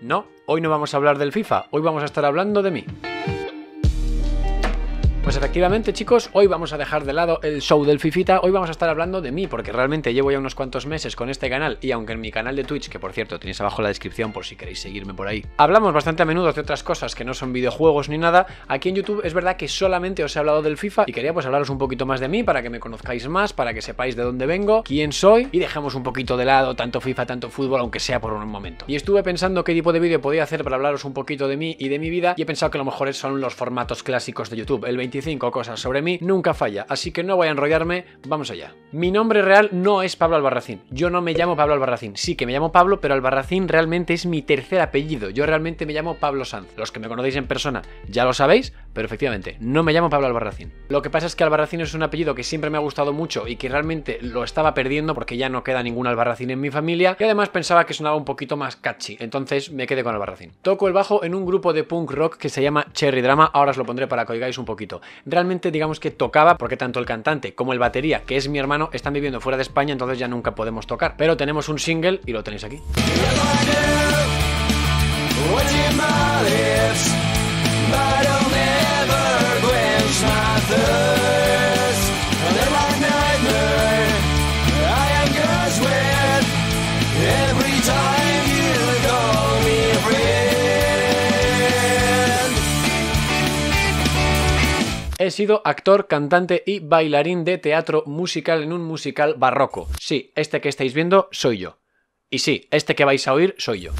No, hoy no vamos a hablar del FIFA, hoy vamos a estar hablando de mí. Pues efectivamente, chicos, hoy vamos a dejar de lado el show del Fifita, hoy vamos a estar hablando de mí, porque realmente llevo ya unos cuantos meses con este canal y aunque en mi canal de Twitch, que por cierto tenéis abajo en la descripción por si queréis seguirme por ahí, hablamos bastante a menudo de otras cosas que no son videojuegos ni nada, aquí en YouTube es verdad que solamente os he hablado del FIFA y quería pues hablaros un poquito más de mí para que me conozcáis más, para que sepáis de dónde vengo, quién soy y dejamos un poquito de lado tanto FIFA, tanto fútbol, aunque sea por un momento. Y estuve pensando qué tipo de vídeo podía hacer para hablaros un poquito de mí y de mi vida y he pensado que lo mejor son los formatos clásicos de YouTube, el 20 cinco cosas sobre mí nunca falla, así que no voy a enrollarme, vamos allá. Mi nombre real no es Pablo Albarracín, yo no me llamo Pablo Albarracín, sí que me llamo Pablo, pero Albarracín realmente es mi tercer apellido, yo realmente me llamo Pablo Sanz, los que me conocéis en persona ya lo sabéis, pero efectivamente, no me llamo Pablo Albarracín. Lo que pasa es que Albarracín es un apellido que siempre me ha gustado mucho y que realmente lo estaba perdiendo porque ya no queda ningún Albarracín en mi familia, y además pensaba que sonaba un poquito más catchy, entonces me quedé con Albarracín. Toco el bajo en un grupo de punk rock que se llama Cherry Drama, ahora os lo pondré para que oigáis un poquito realmente digamos que tocaba porque tanto el cantante como el batería, que es mi hermano, están viviendo fuera de España, entonces ya nunca podemos tocar. Pero tenemos un single y lo tenéis aquí. he sido actor, cantante y bailarín de teatro musical en un musical barroco. Sí, este que estáis viendo soy yo. Y sí, este que vais a oír soy yo.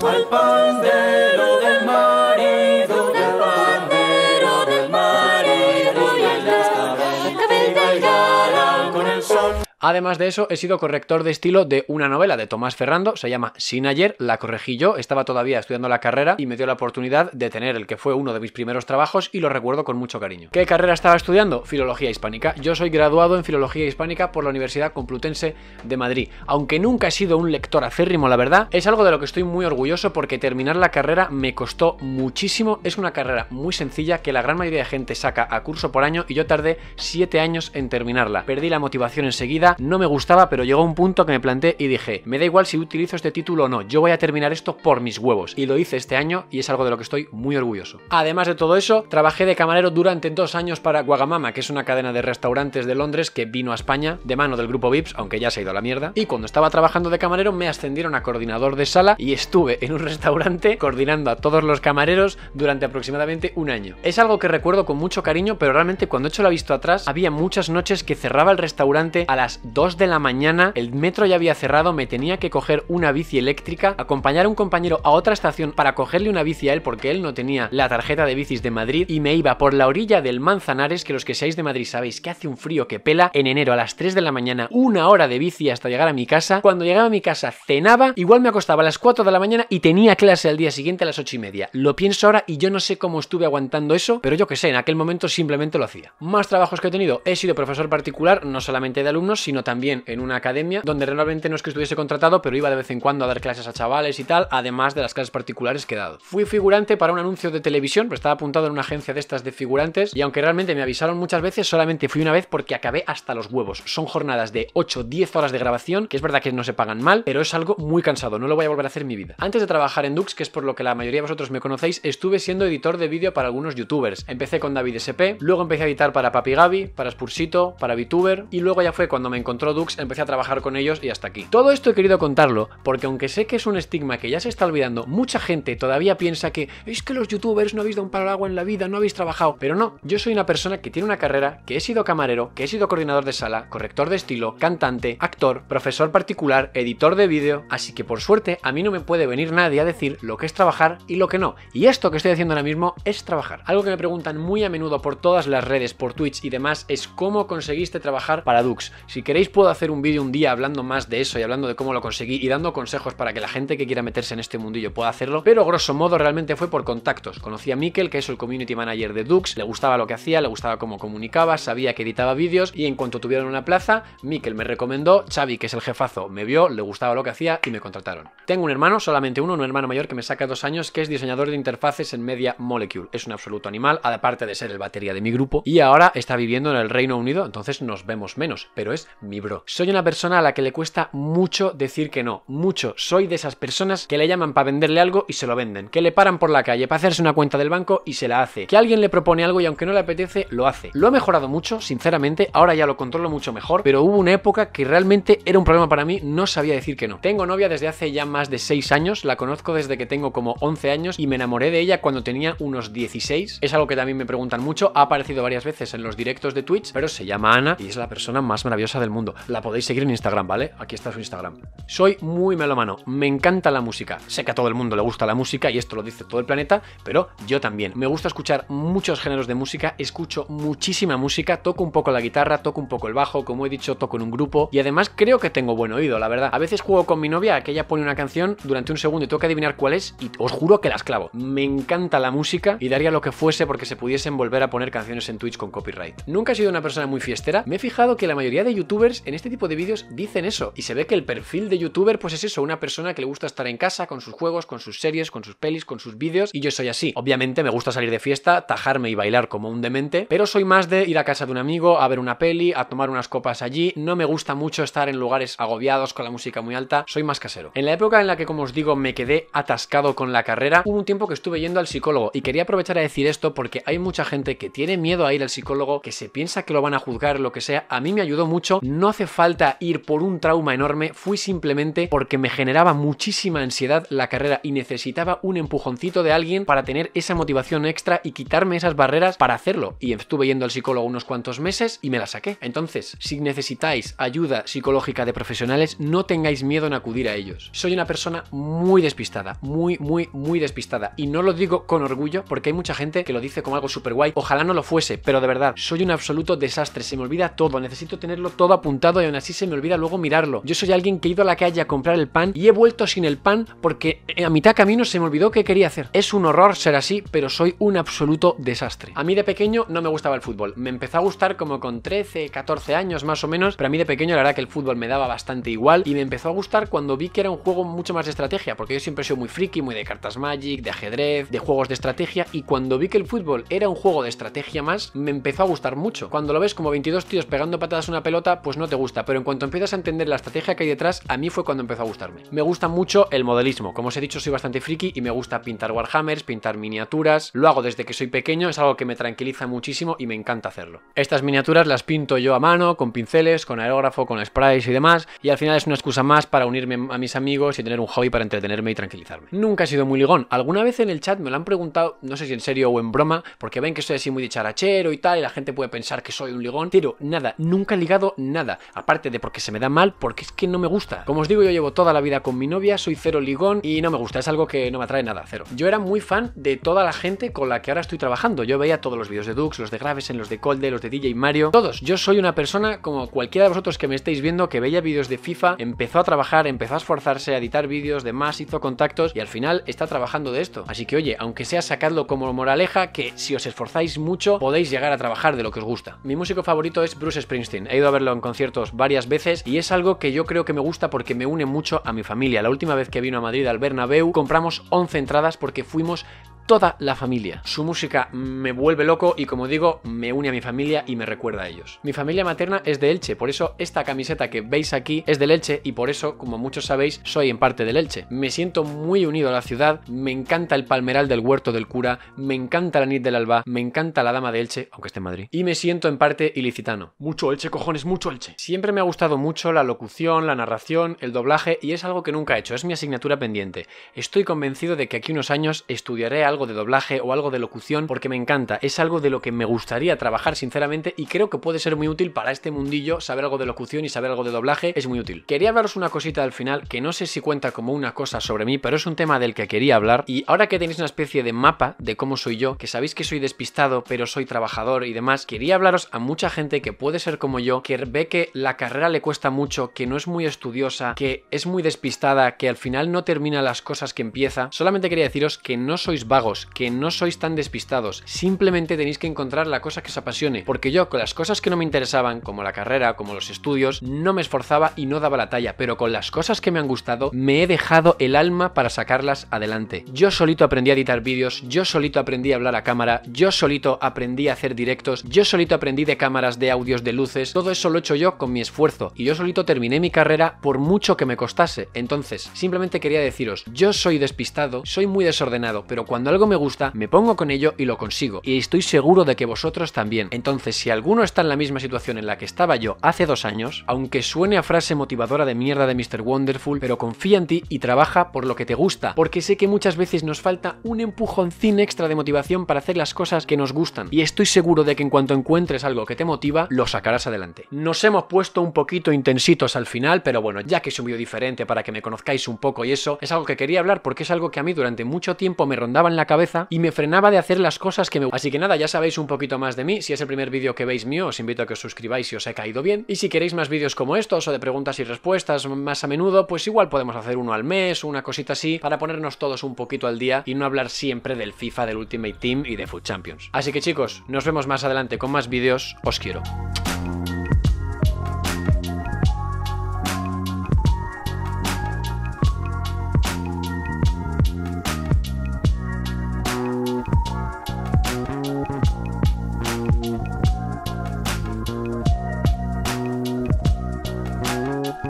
Además de eso, he sido corrector de estilo de una novela de Tomás Ferrando, se llama Sin ayer, la corregí yo, estaba todavía estudiando la carrera y me dio la oportunidad de tener el que fue uno de mis primeros trabajos y lo recuerdo con mucho cariño. ¿Qué carrera estaba estudiando? Filología hispánica. Yo soy graduado en Filología hispánica por la Universidad Complutense de Madrid. Aunque nunca he sido un lector acérrimo, la verdad, es algo de lo que estoy muy orgulloso porque terminar la carrera me costó muchísimo. Es una carrera muy sencilla que la gran mayoría de gente saca a curso por año y yo tardé 7 años en terminarla. Perdí la motivación enseguida no me gustaba, pero llegó un punto que me planté y dije, me da igual si utilizo este título o no, yo voy a terminar esto por mis huevos. Y lo hice este año y es algo de lo que estoy muy orgulloso. Además de todo eso, trabajé de camarero durante dos años para Guagamama, que es una cadena de restaurantes de Londres que vino a España de mano del grupo VIPS, aunque ya se ha ido a la mierda. Y cuando estaba trabajando de camarero me ascendieron a coordinador de sala y estuve en un restaurante coordinando a todos los camareros durante aproximadamente un año. Es algo que recuerdo con mucho cariño, pero realmente cuando he hecho la vista atrás, había muchas noches que cerraba el restaurante a las 2 de la mañana, el metro ya había cerrado, me tenía que coger una bici eléctrica, acompañar a un compañero a otra estación para cogerle una bici a él porque él no tenía la tarjeta de bicis de Madrid y me iba por la orilla del Manzanares, que los que seáis de Madrid sabéis que hace un frío que pela, en enero a las 3 de la mañana, una hora de bici hasta llegar a mi casa. Cuando llegaba a mi casa cenaba, igual me acostaba a las 4 de la mañana y tenía clase al día siguiente a las 8 y media. Lo pienso ahora y yo no sé cómo estuve aguantando eso, pero yo que sé, en aquel momento simplemente lo hacía. Más trabajos que he tenido, he sido profesor particular, no solamente de alumnos, sino también en una academia, donde realmente no es que estuviese contratado, pero iba de vez en cuando a dar clases a chavales y tal, además de las clases particulares que he dado. Fui figurante para un anuncio de televisión, pero estaba apuntado en una agencia de estas de figurantes, y aunque realmente me avisaron muchas veces, solamente fui una vez porque acabé hasta los huevos. Son jornadas de 8, 10 horas de grabación, que es verdad que no se pagan mal, pero es algo muy cansado, no lo voy a volver a hacer en mi vida. Antes de trabajar en Dux, que es por lo que la mayoría de vosotros me conocéis, estuve siendo editor de vídeo para algunos youtubers. Empecé con David SP, luego empecé a editar para Papi Gaby, para Spursito, para VTuber, y luego ya fue cuando me encontró Dux, empecé a trabajar con ellos y hasta aquí. Todo esto he querido contarlo porque aunque sé que es un estigma que ya se está olvidando, mucha gente todavía piensa que es que los youtubers no habéis dado un palo al agua en la vida, no habéis trabajado. Pero no, yo soy una persona que tiene una carrera, que he sido camarero, que he sido coordinador de sala, corrector de estilo, cantante, actor, profesor particular, editor de vídeo, así que por suerte a mí no me puede venir nadie a decir lo que es trabajar y lo que no. Y esto que estoy haciendo ahora mismo es trabajar. Algo que me preguntan muy a menudo por todas las redes, por Twitch y demás, es cómo conseguiste trabajar para Dux. Si queréis puedo hacer un vídeo un día hablando más de eso y hablando de cómo lo conseguí y dando consejos para que la gente que quiera meterse en este mundillo pueda hacerlo, pero grosso modo realmente fue por contactos. Conocí a Mikel, que es el community manager de Dux, le gustaba lo que hacía, le gustaba cómo comunicaba, sabía que editaba vídeos y en cuanto tuvieron una plaza, Mikel me recomendó, Xavi, que es el jefazo, me vio, le gustaba lo que hacía y me contrataron. Tengo un hermano, solamente uno, un hermano mayor que me saca dos años, que es diseñador de interfaces en Media Molecule. Es un absoluto animal, aparte de ser el batería de mi grupo, y ahora está viviendo en el Reino Unido, entonces nos vemos menos, pero es mi bro. Soy una persona a la que le cuesta mucho decir que no, mucho. Soy de esas personas que le llaman para venderle algo y se lo venden, que le paran por la calle para hacerse una cuenta del banco y se la hace, que alguien le propone algo y aunque no le apetece, lo hace. Lo he mejorado mucho, sinceramente, ahora ya lo controlo mucho mejor, pero hubo una época que realmente era un problema para mí, no sabía decir que no. Tengo novia desde hace ya más de 6 años, la conozco desde que tengo como 11 años y me enamoré de ella cuando tenía unos 16. Es algo que también me preguntan mucho, ha aparecido varias veces en los directos de Twitch, pero se llama Ana y es la persona más maravillosa de mundo. La podéis seguir en Instagram, ¿vale? Aquí está su Instagram. Soy muy melomano, me encanta la música. Sé que a todo el mundo le gusta la música y esto lo dice todo el planeta, pero yo también. Me gusta escuchar muchos géneros de música, escucho muchísima música, toco un poco la guitarra, toco un poco el bajo, como he dicho, toco en un grupo y además creo que tengo buen oído, la verdad. A veces juego con mi novia, que ella pone una canción durante un segundo y tengo que adivinar cuál es y os juro que las clavo. Me encanta la música y daría lo que fuese porque se pudiesen volver a poner canciones en Twitch con copyright. Nunca he sido una persona muy fiestera, me he fijado que la mayoría de YouTube en este tipo de vídeos dicen eso. Y se ve que el perfil de youtuber pues es eso, una persona que le gusta estar en casa con sus juegos, con sus series, con sus pelis, con sus vídeos. Y yo soy así. Obviamente me gusta salir de fiesta, tajarme y bailar como un demente, pero soy más de ir a casa de un amigo, a ver una peli, a tomar unas copas allí. No me gusta mucho estar en lugares agobiados con la música muy alta. Soy más casero. En la época en la que, como os digo, me quedé atascado con la carrera, hubo un tiempo que estuve yendo al psicólogo y quería aprovechar a decir esto porque hay mucha gente que tiene miedo a ir al psicólogo, que se piensa que lo van a juzgar, lo que sea. A mí me ayudó mucho no hace falta ir por un trauma enorme, fui simplemente porque me generaba muchísima ansiedad la carrera y necesitaba un empujoncito de alguien para tener esa motivación extra y quitarme esas barreras para hacerlo. Y estuve yendo al psicólogo unos cuantos meses y me la saqué. Entonces, si necesitáis ayuda psicológica de profesionales, no tengáis miedo en acudir a ellos. Soy una persona muy despistada, muy, muy, muy despistada. Y no lo digo con orgullo porque hay mucha gente que lo dice como algo súper guay. Ojalá no lo fuese, pero de verdad, soy un absoluto desastre, se me olvida todo, necesito tenerlo todo todo apuntado y aún así se me olvida luego mirarlo. Yo soy alguien que he ido a la calle a comprar el pan y he vuelto sin el pan porque a mitad camino se me olvidó qué quería hacer. Es un horror ser así, pero soy un absoluto desastre. A mí de pequeño no me gustaba el fútbol. Me empezó a gustar como con 13, 14 años más o menos, pero a mí de pequeño la verdad que el fútbol me daba bastante igual y me empezó a gustar cuando vi que era un juego mucho más de estrategia, porque yo siempre soy muy friki, muy de cartas Magic, de ajedrez, de juegos de estrategia y cuando vi que el fútbol era un juego de estrategia más, me empezó a gustar mucho. Cuando lo ves como 22 tíos pegando patadas a una pelota, pues no te gusta, pero en cuanto empiezas a entender la estrategia que hay detrás, a mí fue cuando empezó a gustarme. Me gusta mucho el modelismo, como os he dicho soy bastante friki y me gusta pintar Warhammers, pintar miniaturas, lo hago desde que soy pequeño, es algo que me tranquiliza muchísimo y me encanta hacerlo. Estas miniaturas las pinto yo a mano, con pinceles, con aerógrafo, con sprays y demás, y al final es una excusa más para unirme a mis amigos y tener un hobby para entretenerme y tranquilizarme. Nunca he sido muy ligón, alguna vez en el chat me lo han preguntado, no sé si en serio o en broma, porque ven que soy así muy dicharachero y tal, y la gente puede pensar que soy un ligón, pero nada, nunca he ligado nada. Aparte de porque se me da mal, porque es que no me gusta. Como os digo, yo llevo toda la vida con mi novia, soy cero ligón y no me gusta. Es algo que no me atrae nada, cero. Yo era muy fan de toda la gente con la que ahora estoy trabajando. Yo veía todos los vídeos de Dux, los de graves en los de Colde, los de DJ Mario, todos. Yo soy una persona como cualquiera de vosotros que me estéis viendo que veía vídeos de FIFA, empezó a trabajar, empezó a esforzarse, a editar vídeos, demás, hizo contactos y al final está trabajando de esto. Así que oye, aunque sea sacarlo como moraleja, que si os esforzáis mucho podéis llegar a trabajar de lo que os gusta. Mi músico favorito es Bruce Springsteen. He ido a verlo conciertos varias veces y es algo que yo creo que me gusta porque me une mucho a mi familia. La última vez que vino a Madrid al Bernabéu compramos 11 entradas porque fuimos toda la familia. Su música me vuelve loco y como digo, me une a mi familia y me recuerda a ellos. Mi familia materna es de Elche, por eso esta camiseta que veis aquí es de Elche y por eso, como muchos sabéis, soy en parte del Elche. Me siento muy unido a la ciudad, me encanta el palmeral del huerto del cura, me encanta la nit del alba, me encanta la dama de Elche, aunque esté en Madrid, y me siento en parte ilicitano. Mucho Elche, cojones, mucho Elche. Siempre me ha gustado mucho la locución, la narración, el doblaje y es algo que nunca he hecho, es mi asignatura pendiente. Estoy convencido de que aquí unos años estudiaré algo algo de doblaje o algo de locución porque me encanta. Es algo de lo que me gustaría trabajar sinceramente y creo que puede ser muy útil para este mundillo saber algo de locución y saber algo de doblaje. Es muy útil. Quería hablaros una cosita al final que no sé si cuenta como una cosa sobre mí, pero es un tema del que quería hablar. Y ahora que tenéis una especie de mapa de cómo soy yo, que sabéis que soy despistado, pero soy trabajador y demás, quería hablaros a mucha gente que puede ser como yo, que ve que la carrera le cuesta mucho, que no es muy estudiosa, que es muy despistada, que al final no termina las cosas que empieza. Solamente quería deciros que no sois vagos que no sois tan despistados, simplemente tenéis que encontrar la cosa que os apasione, porque yo con las cosas que no me interesaban, como la carrera, como los estudios, no me esforzaba y no daba la talla, pero con las cosas que me han gustado, me he dejado el alma para sacarlas adelante. Yo solito aprendí a editar vídeos, yo solito aprendí a hablar a cámara, yo solito aprendí a hacer directos, yo solito aprendí de cámaras, de audios, de luces, todo eso lo he hecho yo con mi esfuerzo, y yo solito terminé mi carrera por mucho que me costase. Entonces, simplemente quería deciros, yo soy despistado, soy muy desordenado, pero cuando algo me gusta, me pongo con ello y lo consigo. Y estoy seguro de que vosotros también. Entonces, si alguno está en la misma situación en la que estaba yo hace dos años, aunque suene a frase motivadora de mierda de Mr. Wonderful, pero confía en ti y trabaja por lo que te gusta. Porque sé que muchas veces nos falta un empujoncín extra de motivación para hacer las cosas que nos gustan. Y estoy seguro de que en cuanto encuentres algo que te motiva, lo sacarás adelante. Nos hemos puesto un poquito intensitos al final, pero bueno, ya que es un vídeo diferente para que me conozcáis un poco y eso, es algo que quería hablar porque es algo que a mí durante mucho tiempo me rondaba en la cabeza y me frenaba de hacer las cosas que me Así que nada, ya sabéis un poquito más de mí. Si es el primer vídeo que veis mío, os invito a que os suscribáis si os ha caído bien. Y si queréis más vídeos como estos o de preguntas y respuestas más a menudo, pues igual podemos hacer uno al mes, una cosita así, para ponernos todos un poquito al día y no hablar siempre del FIFA, del Ultimate Team y de Food Champions. Así que chicos, nos vemos más adelante con más vídeos. Os quiero.